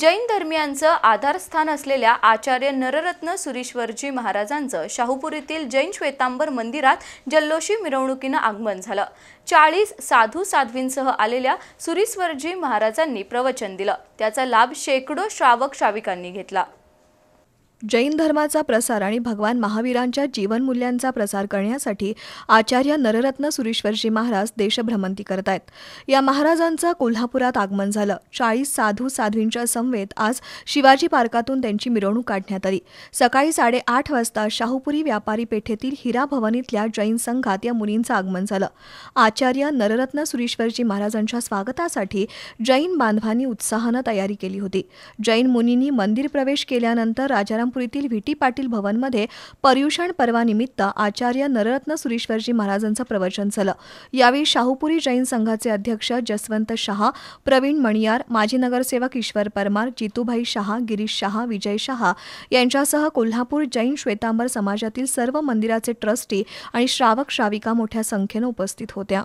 जैन धर्मियांचं आधारस्थान असलेल्या आचार्य नररत्न सुरीश्वरजी महाराजांचं शाहूपुरीतील जैन श्वेतांबर मंदिरात जल्लोषी मिरवणुकीनं आगमन झालं चाळीस साधू साध्वींसह आलेल्या सुरीश्वरजी महाराजांनी प्रवचन दिलं त्याचा लाभ शेकडो श्रावक श्राविकांनी घेतला जैन धर्माचा प्रसार आणि भगवान महावीरांच्या जीवनमूल्यांचा प्रसार करण्यासाठी आचार्य नररत्न सुरेश्वरजी महाराज देशभ्रमंती करत आहेत या महाराजांचं कोल्हापुरात आगमन झालं चाळीस साधू साध्वींच्या समवेत आज शिवाजी पार्कातून त्यांची मिरवणूक काढण्यात आली सकाळी साडेआठ वाजता शाहूपुरी व्यापारी पेठेतील हिरा भवनीतल्या जैन संघात या मुलींचं आगमन झालं आचार्य नररत्न सुरेश्वरजी महाराजांच्या स्वागतासाठी जैन बांधवांनी उत्साहानं तयारी केली होती जैन मुनींनी मंदिर प्रवेश केल्यानंतर राजाराम पुरीतील व्हीटी पाटील भवनमध्ये पर्युषण पर्वानिमित्त आचार्य नररत्न सुरेश्वरजी महाराजांचं प्रवचन झालं यावेळी शाहूपुरी जैन संघाचे अध्यक्ष जसवंत शहा प्रवीण मणियार माजी नगरसेवक ईश्वर परमार जितूभाई शहा गिरीश शहा विजय शहा यांच्यासह कोल्हापूर जैन श्वेतांबर समाजातील सर्व मंदिराचे ट्रस्टी आणि श्रावक श्राविका मोठ्या संख्येनं उपस्थित होत्या